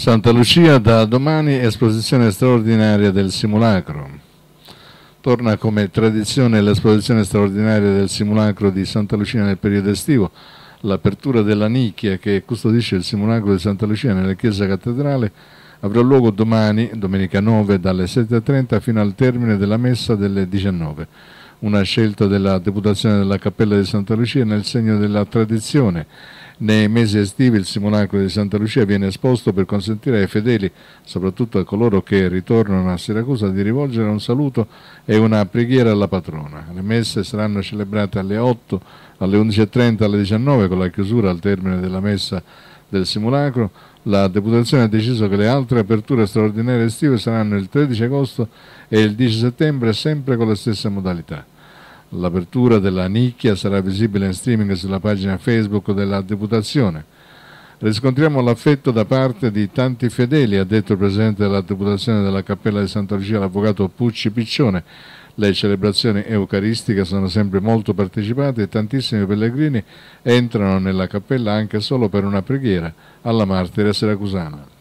Santa Lucia da domani esposizione straordinaria del simulacro. Torna come tradizione l'esposizione straordinaria del simulacro di Santa Lucia nel periodo estivo, l'apertura della nicchia che custodisce il simulacro di Santa Lucia nella chiesa cattedrale avrà luogo domani, domenica 9, dalle 7.30 fino al termine della messa delle 19 una scelta della Deputazione della Cappella di Santa Lucia nel segno della tradizione. Nei mesi estivi il simulacro di Santa Lucia viene esposto per consentire ai fedeli, soprattutto a coloro che ritornano a Siracusa, di rivolgere un saluto e una preghiera alla patrona. Le messe saranno celebrate alle 8, alle 11.30, alle 19 con la chiusura al termine della messa del simulacro. La Deputazione ha deciso che le altre aperture straordinarie estive saranno il 13 agosto e il 10 settembre sempre con le stesse modalità. L'apertura della nicchia sarà visibile in streaming sulla pagina Facebook della Deputazione. Riscontriamo l'affetto da parte di tanti fedeli, ha detto il Presidente della Deputazione della Cappella di Santa Lucia, l'Avvocato Pucci Piccione. Le celebrazioni eucaristiche sono sempre molto partecipate e tantissimi pellegrini entrano nella cappella anche solo per una preghiera alla martire siracusana.